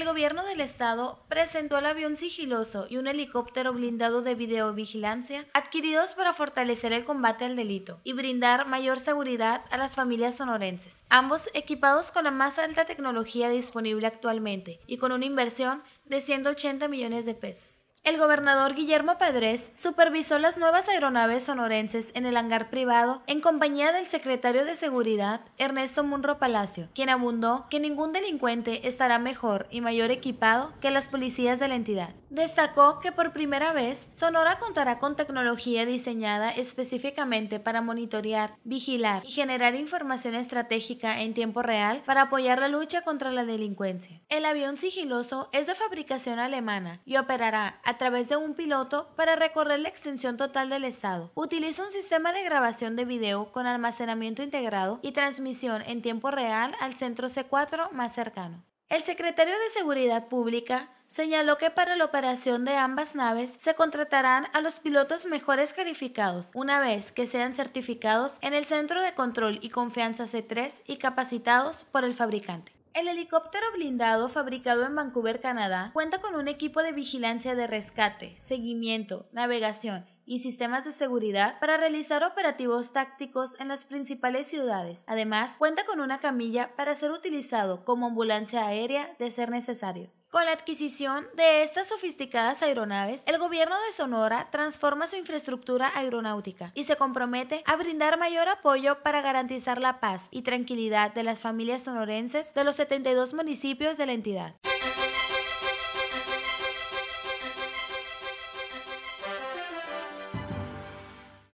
El gobierno del estado presentó el avión sigiloso y un helicóptero blindado de videovigilancia adquiridos para fortalecer el combate al delito y brindar mayor seguridad a las familias sonorenses, ambos equipados con la más alta tecnología disponible actualmente y con una inversión de 180 millones de pesos. El gobernador Guillermo Padres supervisó las nuevas aeronaves sonorenses en el hangar privado en compañía del secretario de Seguridad, Ernesto Munro Palacio, quien abundó que ningún delincuente estará mejor y mayor equipado que las policías de la entidad. Destacó que por primera vez Sonora contará con tecnología diseñada específicamente para monitorear, vigilar y generar información estratégica en tiempo real para apoyar la lucha contra la delincuencia. El avión sigiloso es de fabricación alemana y operará a través de un piloto para recorrer la extensión total del estado. Utiliza un sistema de grabación de video con almacenamiento integrado y transmisión en tiempo real al centro C4 más cercano. El secretario de Seguridad Pública señaló que para la operación de ambas naves se contratarán a los pilotos mejores calificados una vez que sean certificados en el Centro de Control y Confianza C3 y capacitados por el fabricante. El helicóptero blindado fabricado en Vancouver, Canadá, cuenta con un equipo de vigilancia de rescate, seguimiento, navegación y sistemas de seguridad para realizar operativos tácticos en las principales ciudades. Además, cuenta con una camilla para ser utilizado como ambulancia aérea de ser necesario. Con la adquisición de estas sofisticadas aeronaves, el gobierno de Sonora transforma su infraestructura aeronáutica y se compromete a brindar mayor apoyo para garantizar la paz y tranquilidad de las familias sonorenses de los 72 municipios de la entidad.